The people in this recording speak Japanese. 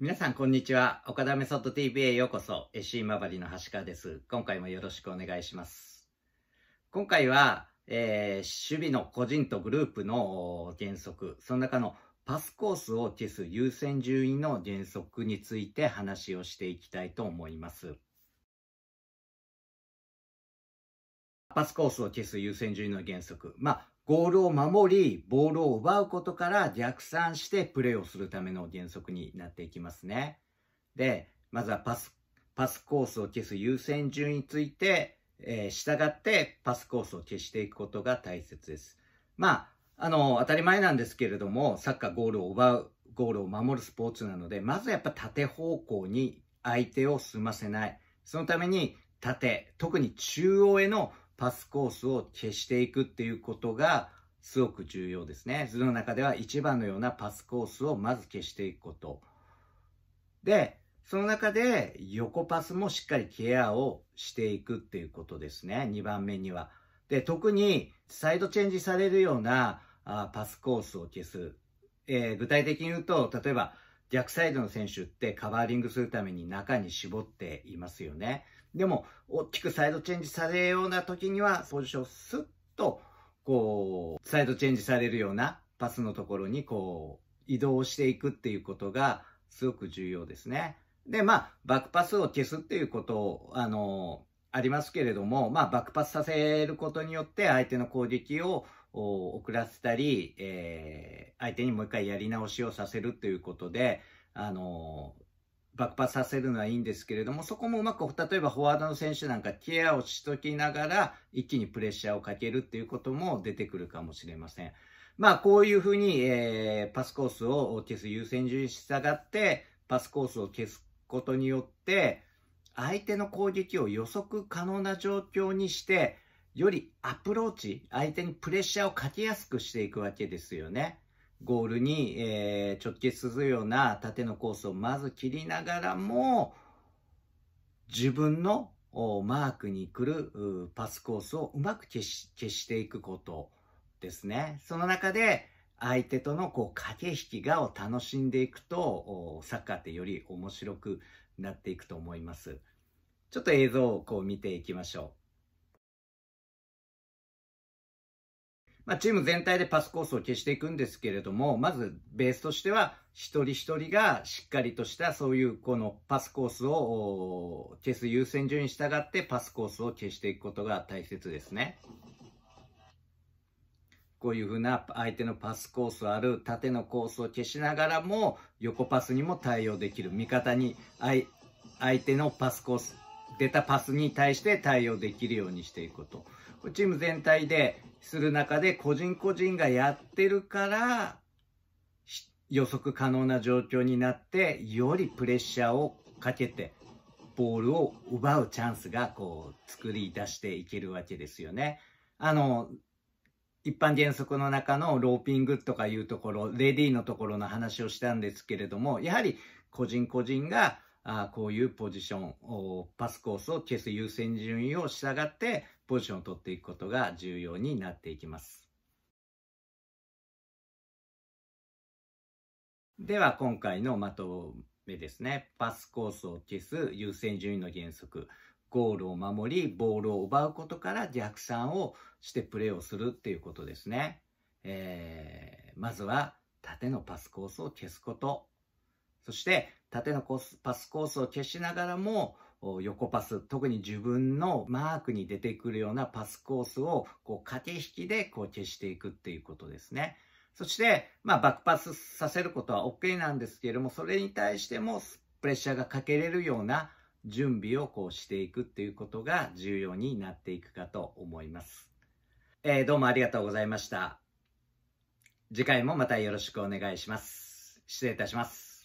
皆さん、こんにちは。岡田メソッド TV へようこそ。SC まばりの橋川です。今回もよろしくお願いします。今回は、えー、守備の個人とグループの原則、その中のパスコースを消す優先順位の原則について話をしていきたいと思います。パスコースを消す優先順位の原則。まあ、ゴールを守り、ボールを奪うことから逆算してプレーをするための原則になっていきますね。で、まずはパス、パスコースを消す優先順位について、えー、従ってパスコースを消していくことが大切です。まあ、あの、当たり前なんですけれども、サッカーゴールを奪う、ゴールを守るスポーツなので、まずやっぱ縦方向に相手を進ませない。そのために縦、特に中央へのパスコースを消していくっていうことがすごく重要ですね。図の中では1番のようなパスコースをまず消していくこと。で、その中で横パスもしっかりケアをしていくっていうことですね。2番目には。で、特にサイドチェンジされるようなあパスコースを消す。えー、具体的に言うと、例えば逆サイドの選手ってカバーリングするために中に絞っていますよね。でも、大きくサイドチェンジされるような時には、ポジションをスッと、こう、サイドチェンジされるようなパスのところに、こう、移動していくっていうことが、すごく重要ですね。で、まあ、バックパスを消すっていうことを、あの、ありますけれども、まあ、バックパスさせることによって、相手の攻撃を、を遅らせたり、えー、相手にもう一回やり直しをさせるということで、あの爆破させるのはいいんですけれども、そこもうまく、例えばフォワードの選手なんかケアをしときながら、一気にプレッシャーをかけるっていうことも出てくるかもしれません。まあ、こういうふうに、えー、パスコースを消す優先順位に従って、パスコースを消すことによって、相手の攻撃を予測可能な状況にして、よりアプローチ、相手にプレッシャーをかけやすくしていくわけですよね。ゴールに、えー、直結するような縦のコースをまず切りながらも、自分のマークに来るパスコースをうまく消し消していくことですね。その中で、相手とのこう駆け引きがを楽しんでいくと、サッカーってより面白くなっていくと思います。ちょっと映像をこう見ていきましょう。まあ、チーム全体でパスコースを消していくんですけれども、まずベースとしては、一人一人がしっかりとしたそういうこのパスコースを消す優先順位に従ってパスコースを消していくことが大切ですね。こういうふうな相手のパスコースある縦のコースを消しながらも横パスにも対応できる味方に相手のパスコース出たパスに対して対応できるようにしていくこと。チーム全体でする中で個人個人がやってるから予測可能な状況になってよりプレッシャーをかけてボールを奪うチャンスがこう作り出していけるわけですよね。あの一般原則の中のローピングとかいうところレディーのところの話をしたんですけれどもやはり個人個人があこういうポジションを、パスコースを消す優先順位を従って、ポジションを取っていくことが重要になっていきます。では、今回のまとめですね。パスコースを消す優先順位の原則。ゴールを守り、ボールを奪うことから逆算をしてプレーをするっていうことですね。えー、まずは、縦のパスコースを消すこと。そして、縦のパスコースを消しながらも、横パス、特に自分のマークに出てくるようなパスコースを、こう、駆け引きでこう消していくっていうことですね。そして、まあ、バックパスさせることは OK なんですけれども、それに対しても、プレッシャーがかけれるような準備をこうしていくっていうことが重要になっていくかと思います。えー、どうもありがとうございました。次回もまたよろしくお願いします。失礼いたします。